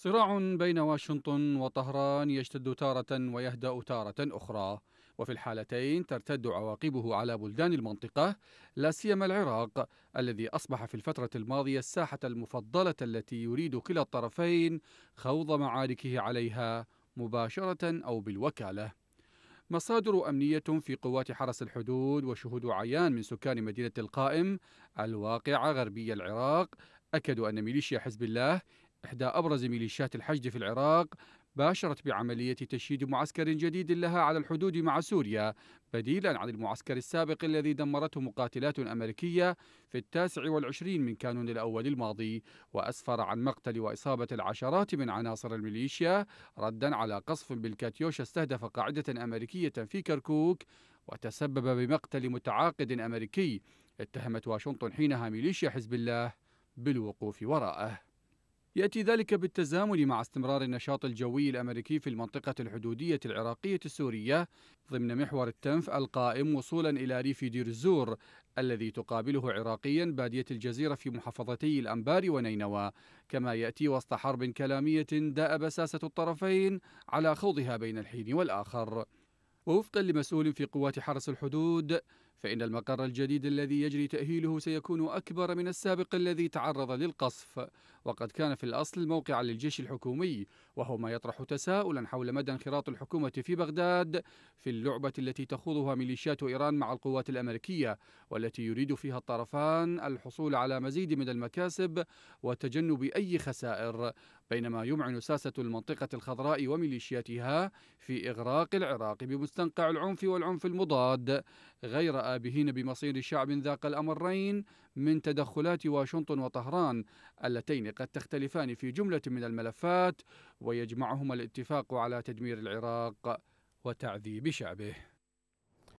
صراع بين واشنطن وطهران يشتد تارة ويهدأ تارة أخرى، وفي الحالتين ترتد عواقبه على بلدان المنطقة لا سيما العراق الذي أصبح في الفترة الماضية الساحة المفضلة التي يريد كلا الطرفين خوض معاركه عليها مباشرة أو بالوكالة. مصادر أمنية في قوات حرس الحدود وشهود عيان من سكان مدينة القائم الواقعة غربي العراق أكدوا أن ميليشيا حزب الله إحدى أبرز ميليشيات الحشد في العراق باشرت بعملية تشييد معسكر جديد لها على الحدود مع سوريا بديلا عن المعسكر السابق الذي دمرته مقاتلات أمريكية في التاسع والعشرين من كانون الأول الماضي وأسفر عن مقتل وإصابة العشرات من عناصر الميليشيا ردا على قصف بالكاتيوشا استهدف قاعدة أمريكية في كركوك وتسبب بمقتل متعاقد أمريكي اتهمت واشنطن حينها ميليشيا حزب الله بالوقوف وراءه يأتي ذلك بالتزامن مع استمرار النشاط الجوي الأمريكي في المنطقة الحدودية العراقية السورية ضمن محور التنف القائم وصولا إلى ريف دير الزور الذي تقابله عراقيا بادية الجزيرة في محافظتي الأنبار ونينوى كما يأتي وسط حرب كلامية دأب ساسة الطرفين على خوضها بين الحين والآخر ووفقا لمسؤول في قوات حرس الحدود فإن المقر الجديد الذي يجري تأهيله سيكون أكبر من السابق الذي تعرض للقصف وقد كان في الأصل موقعا للجيش الحكومي وهو ما يطرح تساؤلا حول مدى انخراط الحكومة في بغداد في اللعبة التي تخوضها ميليشيات إيران مع القوات الأمريكية والتي يريد فيها الطرفان الحصول على مزيد من المكاسب وتجنب أي خسائر بينما يمعن ساسة المنطقة الخضراء وميليشياتها في إغراق العراق بمستنقع العنف والعنف المضاد غير آبهين بمصير شعب ذاق الامرين من تدخلات واشنطن وطهران اللتين قد تختلفان في جمله من الملفات ويجمعهما الاتفاق على تدمير العراق وتعذيب شعبه